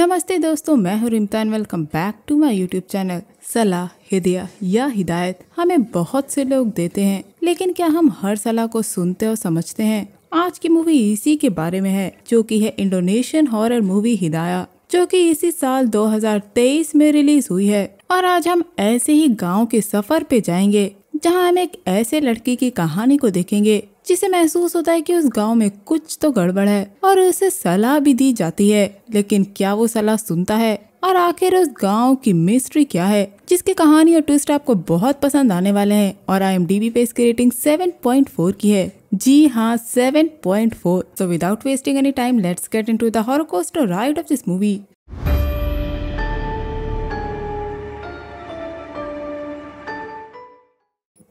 नमस्ते दोस्तों मैं हूँ Rimtan welcome back to my YouTube channel सलाह हिदया या हिदायत हमें बहुत से लोग देते हैं लेकिन क्या हम हर सलाह को सुनते और समझते हैं आज की मूवी इसी के बारे में है जो कि है इंडोनेशियन हॉरर मूवी हिदाया जो कि इसी साल 2023 में रिलीज हुई है और आज हम ऐसे ही गाँव के सफर पे जाएंगे जहाँ हम एक ऐसे लड़की की कहानी को देखेंगे जिसे महसूस होता है कि उस गांव में कुछ तो गड़बड़ है और उसे सलाह भी दी जाती है लेकिन क्या वो सलाह सुनता है और आखिर उस गांव की मिस्ट्री क्या है जिसकी कहानी और ट्विस्ट आपको बहुत पसंद आने वाले हैं और आई एम डी बी पे इसकी रेटिंग 7.4 की है जी हाँ 7.4 so without wasting any time let's get into the horrocost ride of this movie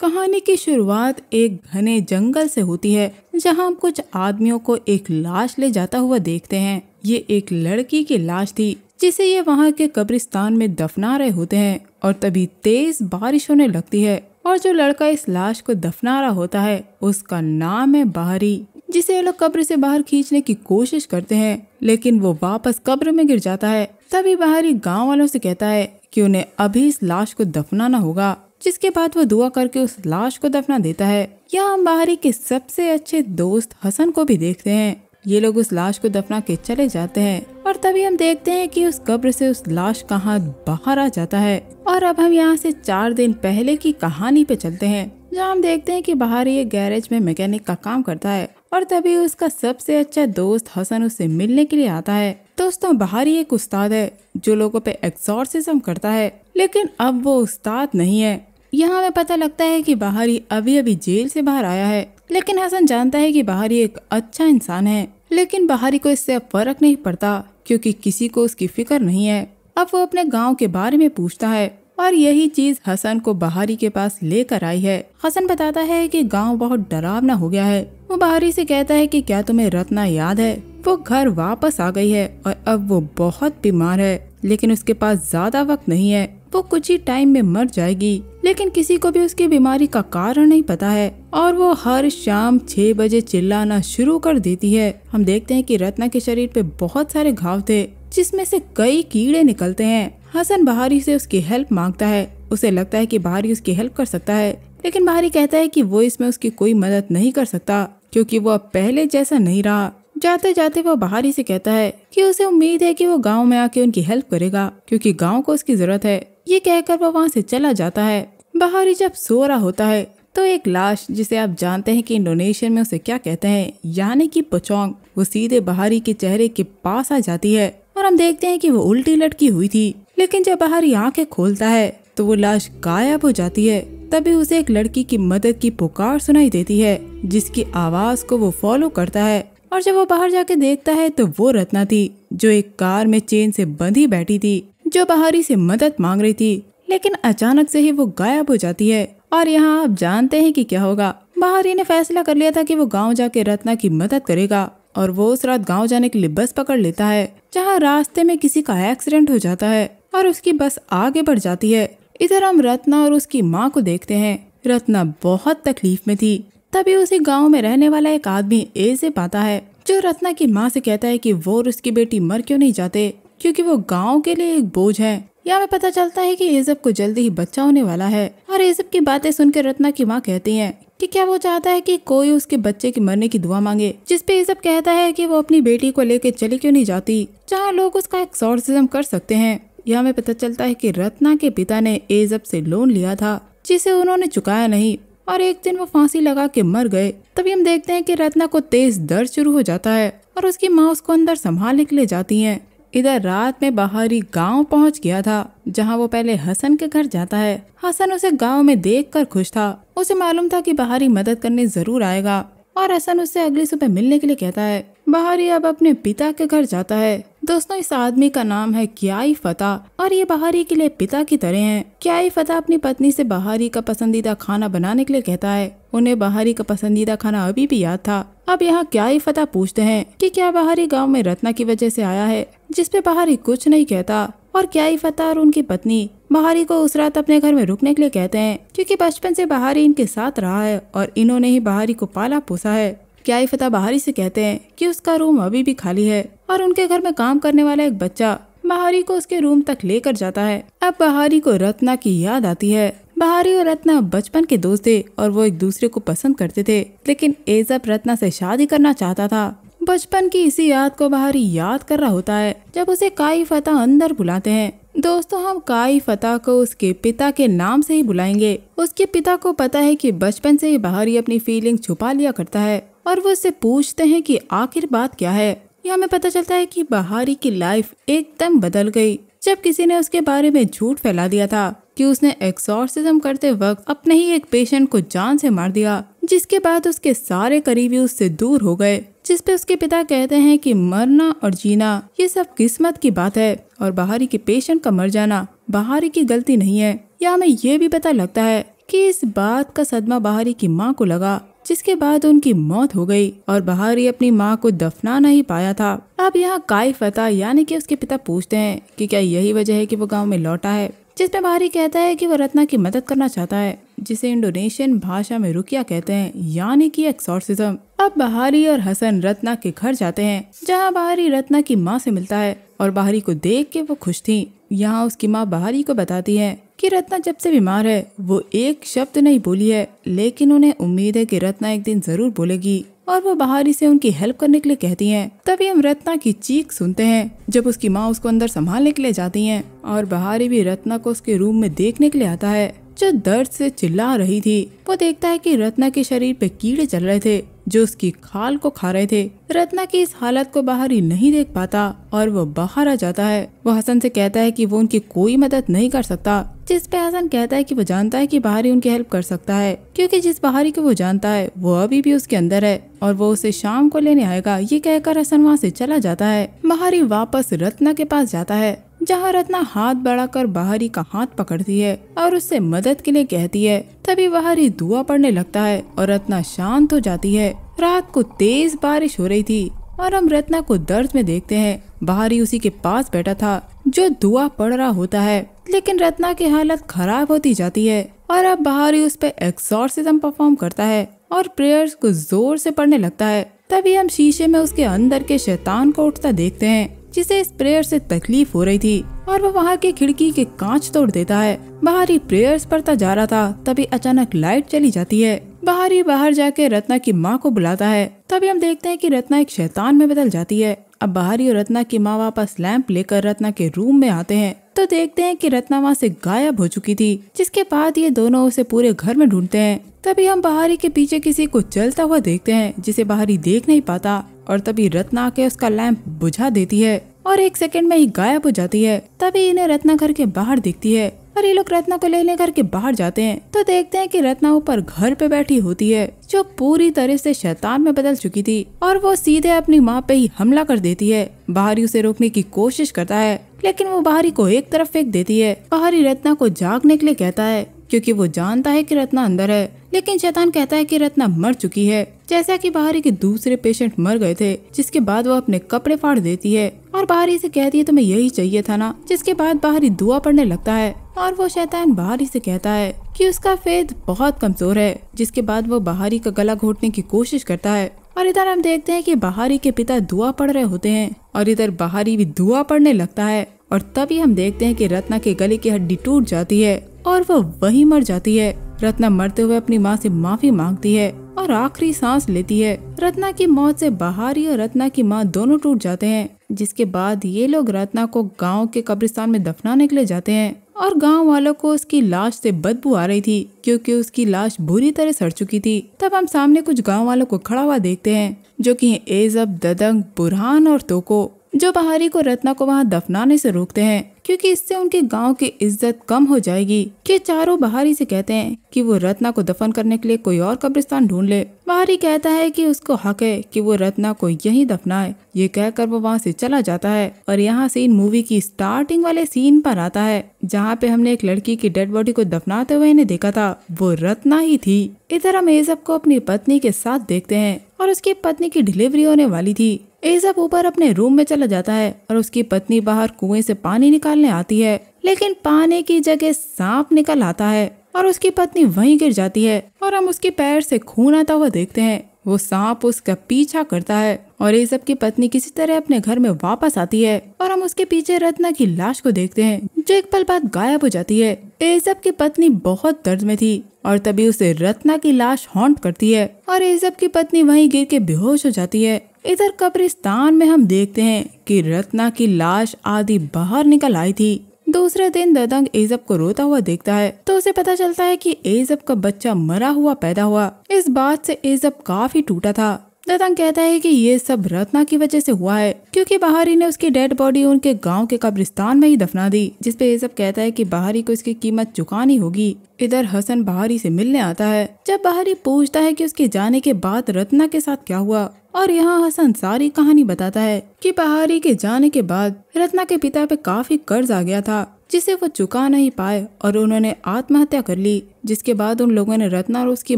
कहानी की शुरुआत एक घने जंगल से होती है जहां हम कुछ आदमियों को एक लाश ले जाता हुआ देखते हैं ये एक लड़की की लाश थी जिसे ये वहाँ के कब्रिस्तान में दफना रहे होते हैं और तभी तेज बारिश होने लगती है और जो लड़का इस लाश को दफना रहा होता है उसका नाम है बाहरी जिसे ये लोग कब्र से बाहर खींचने की कोशिश करते हैं लेकिन वो वापस कब्र में गिर जाता है तभी बाहरी गांव वालों से कहता है कि उन्हें अभी इस लाश को दफनाना होगा जिसके बाद वो दुआ करके उस लाश को दफना देता है यहाँ हम बाहरी के सबसे अच्छे दोस्त हसन को भी देखते हैं ये लोग उस लाश को दफना के चले जाते हैं और तभी हम देखते हैं कि उस कब्र से उस लाश का हाथ बाहर आ जाता है और अब हम यहाँ से चार दिन पहले की कहानी पे चलते हैं जहाँ हम देखते हैं कि बाहर ये गैरेज में मैकेनिक का काम करता है और तभी उसका सबसे अच्छा दोस्त हसन उससे मिलने के लिए आता है दोस्तों बाहर एक उस्ताद है जो लोगों पे एक्सोरसिज्म करता है लेकिन अब वो उस्ताद नहीं है यहाँ हमें पता लगता है कि बाहरी अभी अभी जेल से बाहर आया है लेकिन हसन जानता है कि बाहरी एक अच्छा इंसान है लेकिन बाहरी को इससे फर्क नहीं पड़ता क्योंकि किसी को उसकी फिक्र नहीं है अब वो अपने गांव के बारे में पूछता है और यही चीज हसन को बाहरी के पास लेकर आई है हसन बताता है कि गांव बहुत डरावना हो गया है वो बाहरी से कहता है कि क्या तुम्हें रत्ना याद है वो घर वापस आ गई है और अब वो बहुत बीमार है लेकिन उसके पास ज्यादा वक्त नहीं है वो कुछ ही टाइम में मर जाएगी लेकिन किसी को भी उसकी बीमारी का कारण नहीं पता है और वो हर शाम छह बजे चिल्लाना शुरू कर देती है हम देखते हैं कि रत्ना के शरीर पे बहुत सारे घाव थे जिसमें से कई कीड़े निकलते हैं हसन बाहरी से उसकी हेल्प मांगता है उसे लगता है कि बाहरी उसकी हेल्प कर सकता है लेकिन बाहरी कहता है कि वो इसमें उसकी कोई मदद नहीं कर सकता क्योंकि वो अब पहले जैसा नहीं रहा जाते जाते वो बाहरी से कहता है कि उसे उम्मीद है कि वो गांव में आके उनकी हेल्प करेगा क्योंकि गांव को उसकी जरूरत है ये कहकर वह वहाँ से चला जाता है बाहरी जब सो रहा होता है तो एक लाश जिसे आप जानते हैं कि इंडोनेशियन में उसे क्या कहते हैं यानी कि पचोंग वो सीधे बहारी के चेहरे के पास आ जाती है और हम देखते हैं कि वो उल्टी लटकी हुई थी लेकिन जब बाहरी आंखें खोलता है तो वो लाश गायब हो जाती है तभी उसे एक लड़की की मदद की पुकार सुनाई देती है जिसकी आवाज को वो फॉलो करता है और जब वो बाहर जाके देखता है तो वो रत्ना थी जो एक कार में चेन से बंधी बैठी थी जो बाहरी से मदद मांग रही थी लेकिन अचानक से ही वो गायब हो जाती है और यहाँ आप जानते हैं कि क्या होगा बाहरी ने फैसला कर लिया था कि वो गांव जाके रत्ना की मदद करेगा और वो उस रात गांव जाने के लिए बस पकड़ लेता है जहाँ रास्ते में किसी का एक्सीडेंट हो जाता है और उसकी बस आगे बढ़ जाती है इधर हम रत्ना और उसकी माँ को देखते हैं रत्ना बहुत तकलीफ में थी तभी उसी गाँव में रहने वाला एक आदमी ए से पाता है जो रत्ना की माँ से कहता है कि वो और उसकी बेटी मर क्यों नहीं जाते क्योंकि वो गांव के लिए एक बोझ है यहाँ में पता चलता है कि एजब को जल्दी ही बच्चा होने वाला है और एजब की बातें सुनकर रत्ना की माँ कहती है कि क्या वो चाहता है कि कोई उसके बच्चे के मरने की दुआ मांगे जिसपे ये सब कहता है कि वो अपनी बेटी को लेकर चली क्यों नहीं जाती जहाँ लोग उसका एक्सोर्सिज्म कर सकते हैं यहाँ में पता चलता है की रत्ना के पिता ने एजब से लोन लिया था जिसे उन्होंने चुकाया नहीं और एक दिन वो फांसी लगा के मर गए तभी हम देखते हैं कि रत्ना को तेज दर्द शुरू हो जाता है और उसकी माँ उसको अंदर संभालने के लिए जाती है इधर रात में बाहरी गांव पहुंच गया था जहां वो पहले हसन के घर जाता है हसन उसे गांव में देखकर खुश था उसे मालूम था कि बाहरी मदद करने जरूर आएगा और हसन उससे अगली सुबह मिलने के लिए कहता है बाहरी अब अपने पिता के घर जाता है दोस्तों इस आदमी का नाम है क्याई फतेह और ये बाहरी के लिए पिता की तरह हैं। क्याई फतेह अपनी पत्नी से बाहरी का पसंदीदा खाना बनाने के लिए कहता है उन्हें बाहरी का पसंदीदा खाना अभी भी याद था अब यहाँ क्याई फतेह पूछते हैं कि क्या बाहरी गांव में रत्ना की वजह से आया है जिसपे बाहरी कुछ नहीं कहता और क्या ही फतेह और उनकी पत्नी बाहरी को उस रात अपने घर में रुकने के लिए कहते हैं क्योंकि बचपन से बाहरी इनके साथ रहा है और इन्होंने ही बाहरी को पाला पोसा है क्या ही फतेह बाहरी से कहते हैं कि उसका रूम अभी भी खाली है और उनके घर में काम करने वाला एक बच्चा बाहरी को उसके रूम तक लेकर जाता है अब बाहरी को रत्ना की याद आती है बाहरी और रत्ना बचपन के दोस्त थे और वो एक दूसरे को पसंद करते थे लेकिन एजब रत्ना से शादी करना चाहता था बचपन की इसी याद को बाहरी याद कर रहा होता है जब उसे काई फतेह अंदर बुलाते हैं दोस्तों हम काई फतेह को उसके पिता के नाम से ही बुलाएंगे उसके पिता को पता है कि बचपन से ही ही अपनी फीलिंग छुपा लिया करता है और वो उससे पूछते हैं कि आखिर बात क्या है यह हमें पता चलता है कि बहारी की लाइफ एकदम बदल गई जब किसी ने उसके बारे में झूठ फैला दिया था कि उसने एक्सोर्सिज्म करते वक्त अपने ही एक पेशेंट को जान से मार दिया जिसके बाद उसके सारे करीबी उससे दूर हो गए जिस पे उसके पिता कहते हैं कि मरना और जीना ये सब किस्मत की बात है और बाहरी के पेशेंट का मर जाना बाहरी की गलती नहीं है या हमें ये भी पता लगता है कि इस बात का सदमा बाहरी की माँ को लगा जिसके बाद उनकी मौत हो गई और बहारी अपनी माँ को दफना नहीं पाया था अब यहाँ काई फता यानी कि उसके पिता पूछते हैं कि क्या यही वजह है कि वो गांव में लौटा है जिसमें बाहरी कहता है कि वो रत्ना की मदद करना चाहता है जिसे इंडोनेशियन भाषा में रुकिया कहते हैं यानी कि सोर्सिज्म अब बहारी और हसन रत्ना के घर जाते हैं जहाँ बहारी रत्ना की माँ से मिलता है और बहारी को देख के वो खुश थी यहाँ उसकी माँ बहारी को बताती है कि रत्ना जब से बीमार है वो एक शब्द नहीं बोली है लेकिन उन्हें उम्मीद है कि रत्ना एक दिन जरूर बोलेगी और वो बहारी से उनकी हेल्प करने के लिए कहती हैं। तभी हम रत्ना की चीख सुनते हैं जब उसकी माँ उसको अंदर संभालने के लिए जाती हैं और बहारी भी रत्ना को उसके रूम में देखने के लिए आता है जो दर्द से चिल्ला रही थी वो देखता है कि रत्ना के शरीर पे कीड़े चल रहे थे जो उसकी खाल को खा रहे थे रत्ना की इस हालत को बाहर ही नहीं देख पाता और वो बाहर आ जाता है वो हसन से कहता है कि वो उनकी कोई मदद नहीं कर सकता जिस पे हसन कहता है कि वो जानता है कि बाहरी उनकी हेल्प कर सकता है क्योंकि जिस बाहरी को वो जानता है वो अभी भी उसके अंदर है और वो उसे शाम को लेने आएगा ये कहकर हसन वहाँ से चला जाता है बाहरी वापस रत्ना के पास जाता है जहाँ रत्ना हाथ बढ़ाकर बाहरी का हाथ पकड़ती है और उससे मदद के लिए कहती है तभी बाहरी दुआ पड़ने लगता है और रत्ना शांत हो जाती है रात को तेज बारिश हो रही थी और हम रत्ना को दर्द में देखते हैं बाहरी उसी के पास बैठा था जो दुआ पड़ रहा होता है लेकिन रत्ना की हालत खराब होती जाती है और अब बाहरी उस पर एक्सोरसिज्म परफॉर्म करता है और प्रेयर्स को जोर से पढ़ने लगता है तभी हम शीशे में उसके अंदर के शैतान को उठता देखते हैं जिसे इस प्रेयर से तकलीफ हो रही थी और वह वहाँ की खिड़की के कांच तोड़ देता है बाहरी प्रेयर्स पर जा रहा था तभी अचानक लाइट चली जाती है बाहर ही बाहर जाके रत्ना की माँ को बुलाता है तभी हम देखते हैं कि रत्ना एक शैतान में बदल जाती है अब बाहर ही रत्ना की माँ वापस लैंप लेकर रत्ना के रूम में आते हैं तो देखते हैं कि रत्ना वहाँ से गायब हो चुकी थी जिसके बाद ये दोनों उसे पूरे घर में ढूंढते हैं तभी हम बाहरी के पीछे किसी को चलता हुआ देखते हैं जिसे बाहरी देख नहीं पाता और तभी रत्ना के उसका लैंप बुझा देती है और एक सेकंड में ही गायब हो जाती है तभी इन्हें रत्ना घर के बाहर दिखती है और ये लोग रत्ना को लेने घर के बाहर जाते हैं तो देखते हैं कि रत्ना ऊपर घर पे बैठी होती है जो पूरी तरह से शैतान में बदल चुकी थी और वो सीधे अपनी माँ पे ही हमला कर देती है बाहरी उसे रोकने की कोशिश करता है लेकिन वो बाहरी को एक तरफ फेंक देती है बाहरी रत्ना को जागने के लिए कहता है क्योंकि वो जानता है कि रत्ना अंदर है लेकिन शैतान कहता है कि रत्ना मर चुकी है जैसा कि बाहरी के दूसरे पेशेंट मर गए थे जिसके बाद वो अपने कपड़े फाड़ देती है और बाहरी से कहती है तुम्हें यही चाहिए था ना जिसके बाद बाहरी दुआ पड़ने लगता है और वो शैतान बाहरी से कहता है कि उसका फेद बहुत कमजोर है जिसके बाद वो बाहरी का गला घोटने की कोशिश करता है और इधर हम देखते हैं कि बाहरी के पिता दुआ पढ़ रहे होते हैं और इधर बाहरी भी दुआ पढ़ने लगता है और तभी हम देखते हैं कि रत्ना के गले की हड्डी टूट जाती है और वो वही मर जाती है रत्ना मरते हुए अपनी माँ से माफी मांगती है और आखिरी सांस लेती है रत्ना की मौत से बहारी और रत्ना की माँ दोनों टूट जाते हैं जिसके बाद ये लोग रत्ना को गांव के कब्रिस्तान में दफनाने के लिए जाते हैं और गांव वालों को उसकी लाश से बदबू आ रही थी क्योंकि उसकी लाश बुरी तरह सड़ चुकी थी तब हम सामने कुछ गाँव वालों को खड़ा हुआ देखते हैं जो की एजब ददंग बुरहान और तोको जो बहारी को रत्ना को वहाँ दफनाने से रोकते हैं क्योंकि इससे उनके गांव की इज्जत कम हो जाएगी के चारों बाहरी से कहते हैं कि वो रत्ना को दफन करने के लिए कोई और कब्रिस्तान ढूंढ ले बाहरी कहता है कि उसको हक है कि वो रत्ना को यहीं दफनाए ये कहकर वो वहाँ से चला जाता है और यहाँ सीन मूवी की स्टार्टिंग वाले सीन पर आता है जहाँ पे हमने एक लड़की की डेड बॉडी को दफनाते हुए इन्हें देखा था वो रत्ना ही थी इधर हम ये को अपनी पत्नी के साथ देखते हैं और उसकी पत्नी की डिलीवरी होने वाली थी एजब ऊपर अपने रूम में चला जाता है और उसकी पत्नी बाहर कुएं से पानी निकालने आती है लेकिन पानी की जगह सांप निकल आता है और उसकी पत्नी वहीं गिर जाती है और हम उसके पैर से खून आता हुआ देखते हैं वो सांप उसका पीछा करता है और एजब की पत्नी किसी तरह अपने घर में वापस आती है और हम उसके पीछे रत्ना की लाश को देखते हैं जो एक पल बाद गायब हो जाती है एजब की पत्नी बहुत दर्द में थी और तभी उसे रत्ना की लाश हॉन्ट करती है और एजब की पत्नी वहीं गिर के बेहोश हो जाती है इधर कब्रिस्तान में हम देखते हैं कि रत्ना की लाश आधी बाहर निकल आई थी दूसरे दिन ददंग एजब को रोता हुआ देखता है तो उसे पता चलता है कि एजब का बच्चा मरा हुआ पैदा हुआ इस बात से एजब काफी टूटा था ददंग कहता है कि ये सब रत्ना की वजह से हुआ है क्योंकि बाहरी ने उसकी डेड बॉडी उनके गांव के कब्रिस्तान में ही दफना दी जिसपे ये सब कहता है कि बाहरी को इसकी कीमत चुकानी होगी इधर हसन बहारी से मिलने आता है जब बाहरी पूछता है कि उसके जाने के बाद रत्ना के साथ क्या हुआ और यहाँ हसन सारी कहानी बताता है कि पहाड़ी के जाने के बाद रत्ना के पिता पे काफी कर्ज आ गया था जिसे वो चुका नहीं पाए और उन्होंने आत्महत्या कर ली जिसके बाद उन लोगों ने रत्ना और उसकी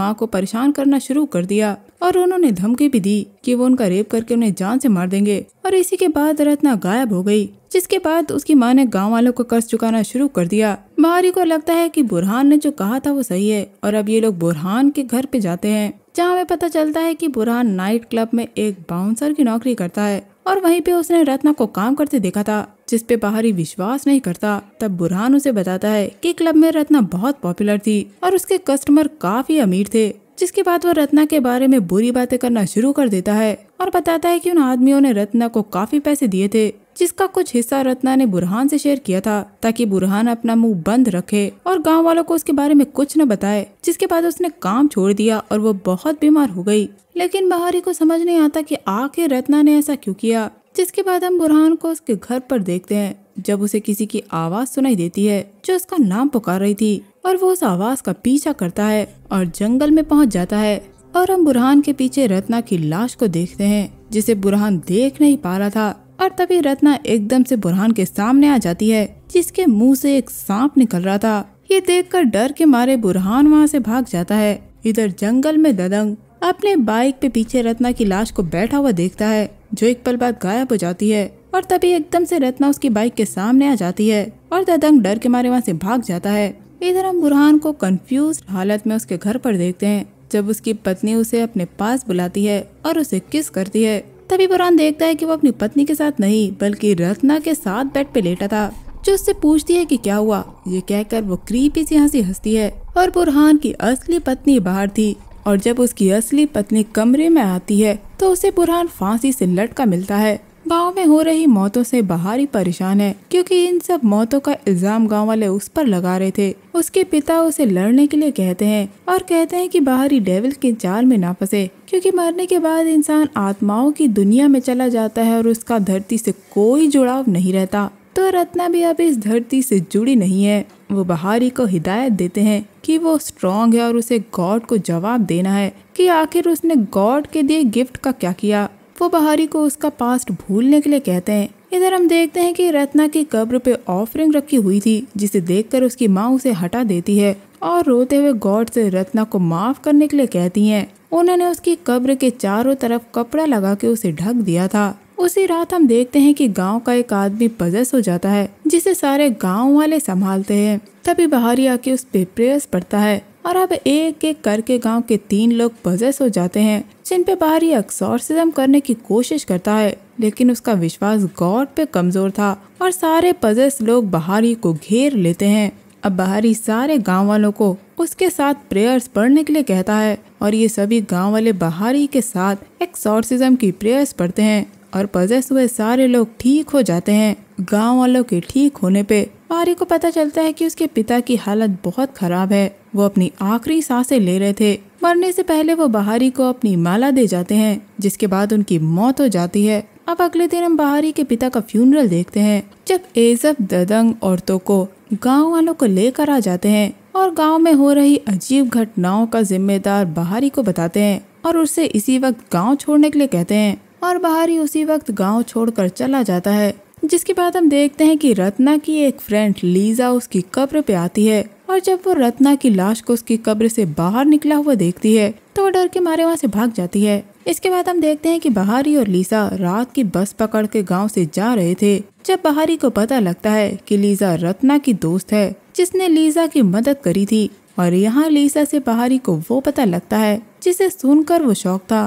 माँ को परेशान करना शुरू कर दिया और उन्होंने धमकी भी दी कि वो उनका रेप करके उन्हें जान से मार देंगे और इसी के बाद रत्ना गायब हो गई जिसके बाद उसकी माँ ने गांव वालों को कर्ज चुकाना शुरू कर दिया बाहरी को लगता है कि बुरहान ने जो कहा था वो सही है और अब ये लोग बुरहान के घर पे जाते हैं जहाँ हमें पता चलता है कि बुरहान नाइट क्लब में एक बाउंसर की नौकरी करता है और वहीं पे उसने रत्ना को काम करते देखा था जिस पे बाहरी विश्वास नहीं करता तब बुरहान उसे बताता है कि क्लब में रत्ना बहुत पॉपुलर थी और उसके कस्टमर काफी अमीर थे जिसके बाद वो रत्ना के बारे में बुरी बातें करना शुरू कर देता है और बताता है कि उन आदमियों ने रत्ना को काफी पैसे दिए थे जिसका कुछ हिस्सा रत्ना ने बुरहान से शेयर किया था ताकि बुरहान अपना मुंह बंद रखे और गांव वालों को उसके बारे में कुछ न बताए जिसके बाद उसने काम छोड़ दिया और वो बहुत बीमार हो गई लेकिन बाहरी को समझ नहीं आता कि आखिर रत्ना ने ऐसा क्यों किया जिसके बाद हम बुरहान को उसके घर पर देखते हैं जब उसे किसी की आवाज सुनाई देती है जो उसका नाम पुकार रही थी और वो उस आवाज़ का पीछा करता है और जंगल में पहुंच जाता है और हम बुरहान के पीछे रत्ना की लाश को देखते हैं जिसे बुरहान देख नहीं पा रहा था और तभी रत्ना एकदम से बुरहान के सामने आ जाती है जिसके मुंह से एक सांप निकल रहा था ये देखकर डर के मारे बुरहान वहाँ से भाग जाता है इधर जंगल में ददंग अपने बाइक पे पीछे रत्ना की लाश को बैठा हुआ देखता है जो एक पल बाद गायब हो जाती है और तभी एकदम से रत्ना उसकी बाइक के सामने आ जाती है और ददंग डर के मारे वहाँ से भाग जाता है इधर हम बुरहान को कंफ्यूज हालत में उसके घर पर देखते हैं जब उसकी पत्नी उसे अपने पास बुलाती है और उसे किस करती है तभी बुरहान देखता है कि वो अपनी पत्नी के साथ नहीं बल्कि रत्ना के साथ बेड पे लेटा था जो उससे पूछती है कि क्या हुआ ये कहकर वो क्रीपी सी हंसी हंसती है और बुरहान की असली पत्नी बाहर थी और जब उसकी असली पत्नी कमरे में आती है तो उसे बुरहान फांसी से लटका मिलता है गांव में हो रही मौतों से बाहर ही परेशान है क्योंकि इन सब मौतों का इल्जाम गांव वाले उस पर लगा रहे थे उसके पिता उसे लड़ने के लिए कहते हैं और कहते हैं कि बाहरी डेविल के जाल में ना फंसे क्योंकि मरने के बाद इंसान आत्माओं की दुनिया में चला जाता है और उसका धरती से कोई जुड़ाव नहीं रहता तो रत्ना भी अब इस धरती से जुड़ी नहीं है वो बहारी को हिदायत देते हैं कि वो स्ट्रांग है और उसे गॉड को जवाब देना है कि आखिर उसने गॉड के दिए गिफ्ट का क्या किया वो बहारी को उसका पास्ट भूलने के लिए कहते हैं इधर हम देखते हैं कि रत्ना की कब्र पे ऑफरिंग रखी हुई थी जिसे देखकर उसकी माँ उसे हटा देती है और रोते हुए गॉड से रत्ना को माफ करने के लिए कहती हैं। उन्होंने उसकी कब्र के चारों तरफ कपड़ा लगा के उसे ढक दिया था उसी रात हम देखते हैं कि गांव का एक आदमी पजस हो जाता है जिसे सारे गांव वाले संभालते हैं तभी बहारी आके उस पे प्रेस पड़ता है और अब एक एक करके गांव के तीन लोग पजस हो जाते हैं सिंह पे बाहरी एक्सोरसिज्म करने की कोशिश करता है लेकिन उसका विश्वास गॉड पे कमजोर था और सारे पजेस लोग बाहरी को घेर लेते हैं अब बाहरी सारे गांव वालों को उसके साथ प्रेयर्स पढ़ने के लिए कहता है और ये सभी गांव वाले बाहरी के साथ एक्सोरसिज्म की प्रेयर्स पढ़ते हैं और पजेस हुए सारे लोग ठीक हो जाते हैं गांव वालों के ठीक होने पे बाहरी को पता चलता है कि उसके पिता की हालत बहुत खराब है वो अपनी आखिरी सांसें ले रहे थे मरने से पहले वो बहारी को अपनी माला दे जाते हैं जिसके बाद उनकी मौत हो जाती है अब अगले दिन हम बहारी के पिता का फ्यूनरल देखते हैं जब एजब ददंग औरतों को गांव वालों को लेकर आ जाते हैं और गांव में हो रही अजीब घटनाओं का जिम्मेदार बहारी को बताते हैं और उससे इसी वक्त गाँव छोड़ने के लिए कहते हैं और बहारी उसी वक्त गाँव छोड़कर चला जाता है जिसके बाद हम देखते हैं कि रत्ना की एक फ्रेंड लीजा उसकी कब्र पे आती है और जब वो रत्ना की लाश को उसकी कब्र से बाहर निकला हुआ देखती है तो वो डर के मारे वहाँ से भाग जाती है इसके बाद हम देखते हैं कि बहारी और लीसा रात की बस पकड़ के गांव से जा रहे थे जब बहारी को पता लगता है कि लीजा रत्ना की दोस्त है जिसने लीजा की मदद करी थी और यहाँ लीसा से बहारी को वो पता लगता है जिसे सुनकर वो शौक था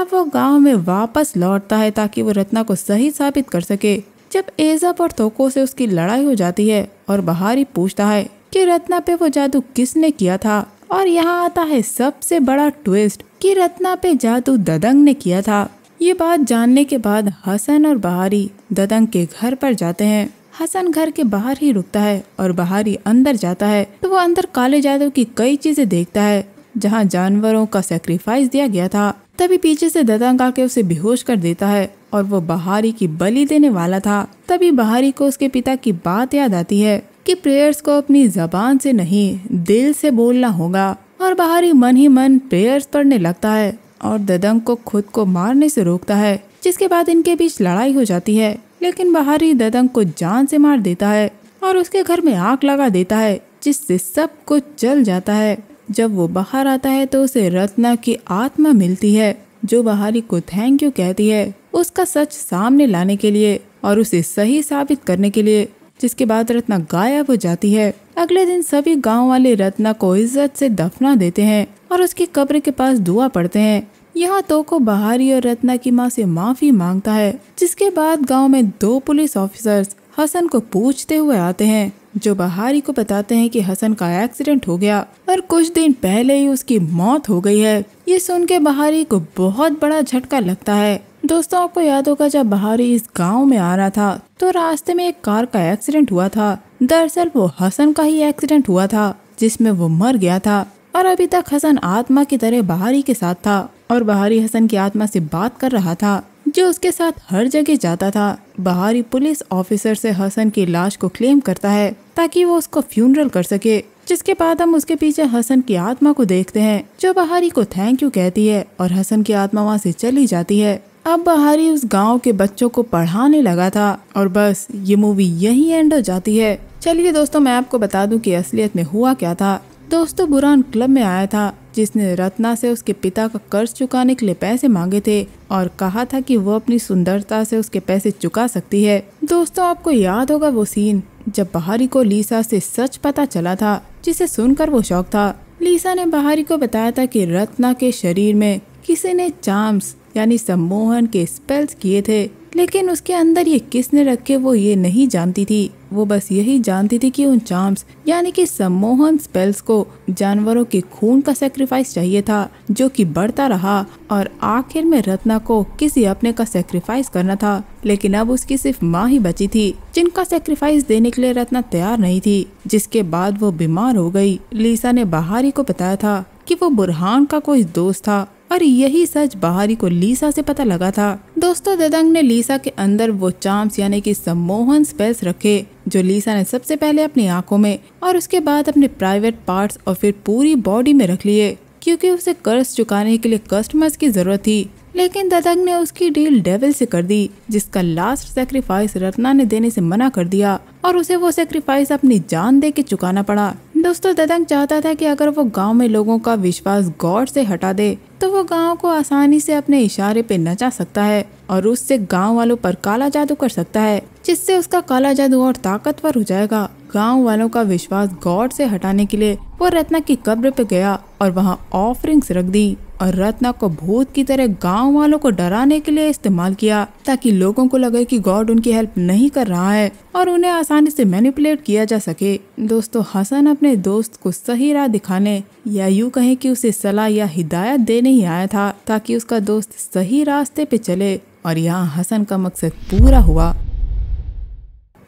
अब वो गाँव में वापस लौटता है ताकि वो रत्ना को सही साबित कर सके जब एजब और तोको से उसकी लड़ाई हो जाती है और बहारी पूछता है कि रत्ना पे वो जादू किसने किया था और यहाँ आता है सबसे बड़ा ट्विस्ट कि रत्ना पे जादू ददंग ने किया था ये बात जानने के बाद हसन और बहारी ददंग के घर पर जाते हैं हसन घर के बाहर ही रुकता है और बहारी अंदर जाता है तो वो अंदर काले जादू की कई चीजें देखता है जहाँ जानवरों का सेक्रीफाइस दिया गया था तभी पीछे से ददंग आके उसे बेहोश कर देता है और वो बहारी की बलि देने वाला था तभी बहारी को उसके पिता की बात याद आती है कि प्रेयर्स को अपनी जबान से नहीं दिल से बोलना होगा और बाहरी मन ही मन प्रेयर्स पढ़ने लगता है और ददंग को खुद को मारने से रोकता है जिसके बाद इनके बीच लड़ाई हो जाती है लेकिन बाहरी ददंग को जान से मार देता है और उसके घर में आग लगा देता है जिससे सब कुछ जल जाता है जब वो बाहर आता है तो उसे रत्ना की आत्मा मिलती है जो बाहरी को थैंक यू कहती है उसका सच सामने लाने के लिए और उसे सही साबित करने के लिए जिसके बाद रत्ना गायब हो जाती है अगले दिन सभी गांव वाले रत्ना को इज्जत से दफना देते हैं और उसकी कब्र के पास दुआ पड़ते हैं यहाँ तो को बहारी और रत्ना की माँ से माफी मांगता है जिसके बाद गांव में दो पुलिस ऑफिसर्स हसन को पूछते हुए आते हैं जो बहारी को बताते हैं कि हसन का एक्सीडेंट हो गया और कुछ दिन पहले ही उसकी मौत हो गई है ये सुन के बहारी को बहुत बड़ा झटका लगता है दोस्तों आपको याद होगा जब बहारी इस गांव में आ रहा था तो रास्ते में एक कार का एक्सीडेंट हुआ था दरअसल वो हसन का ही एक्सीडेंट हुआ था जिसमें वो मर गया था और अभी तक हसन आत्मा की तरह बहारी के साथ था और बहारी हसन की आत्मा से बात कर रहा था जो उसके साथ हर जगह जाता था बहारी पुलिस ऑफिसर से हसन की लाश को क्लेम करता है ताकि वो उसको फ्यूनरल कर सके जिसके बाद हम उसके पीछे हसन की आत्मा को देखते हैं जो बहारी को थैंक यू कहती है और हसन की आत्मा वहाँ से चली जाती है अब बहारी उस गांव के बच्चों को पढ़ाने लगा था और बस ये मूवी यही एंड हो जाती है चलिए दोस्तों मैं आपको बता दूं कि असलियत में हुआ क्या था दोस्तों बुरान क्लब में आया था जिसने रत्ना से उसके पिता का कर्ज चुकाने के लिए पैसे मांगे थे और कहा था कि वो अपनी सुंदरता से उसके पैसे चुका सकती है दोस्तों आपको याद होगा वो सीन जब बहारी को लीसा से सच पता चला था जिसे सुनकर वो शौक था लीसा ने बहारी को बताया था कि रत्ना के शरीर में किसी ने चाम्स यानी सम्मोहन के स्पेल्स किए थे लेकिन उसके अंदर ये किसने रखे वो ये नहीं जानती थी वो बस यही जानती थी कि उन चार्म्स यानी कि सम्मोहन स्पेल्स को जानवरों के खून का सेक्रीफाइस चाहिए था जो कि बढ़ता रहा और आखिर में रत्ना को किसी अपने का सेक्रीफाइस करना था लेकिन अब उसकी सिर्फ माँ ही बची थी जिनका सेक्रीफाइस देने के लिए रत्ना तैयार नहीं थी जिसके बाद वो बीमार हो गयी लीसा ने बहारी को बताया था कि वो बुरहान का कोई दोस्त था और यही सच बाहरी को लीसा से पता लगा था दोस्तों ददंग ने लीसा के अंदर वो चाम्स यानी कि सम्मोहन स्पेस रखे जो लीसा ने सबसे पहले अपनी आंखों में और उसके बाद अपने प्राइवेट पार्ट्स और फिर पूरी बॉडी में रख लिए क्योंकि उसे कर्ज चुकाने के लिए कस्टमर्स की जरूरत थी लेकिन ददंग ने उसकी डील डेविल से कर दी जिसका लास्ट सेक्रीफाइस रत्ना ने देने से मना कर दिया और उसे वो सेक्रीफाइस अपनी जान दे के चुकाना पड़ा दोस्तों ददंग चाहता था कि अगर वो गांव में लोगों का विश्वास गौर से हटा दे तो वो गांव को आसानी से अपने इशारे पे नचा सकता है और उससे गांव वालों पर काला जादू कर सकता है जिससे उसका काला जादू और ताकतवर हो जाएगा गांव वालों का विश्वास गौर से हटाने के लिए वो रत्ना की कब्र पे गया और वहाँ ऑफरिंग्स रख दी और रत्ना को भूत की तरह गांव वालों को डराने के लिए इस्तेमाल किया ताकि लोगों को लगे कि गॉड उनकी हेल्प नहीं कर रहा है और उन्हें आसानी से मैनिपुलेट किया जा सके दोस्तों हसन अपने दोस्त को सही राह दिखाने या यूँ कहें कि उसे सलाह या हिदायत देने ही आया था ताकि उसका दोस्त सही रास्ते पे चले और यहाँ हसन का मकसद पूरा हुआ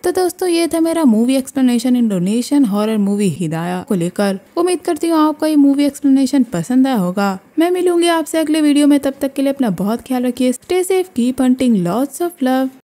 तो दोस्तों ये था मेरा movie explanation Indonesian horror movie Hidayah को लेकर उम्मीद करती हूँ आपका ये मूवी एक्सप्लेनेशन पसंद आया होगा मैं मिलूंगी आपसे अगले वीडियो में तब तक के लिए अपना बहुत ख्याल रखिए stay safe keep hunting lots of love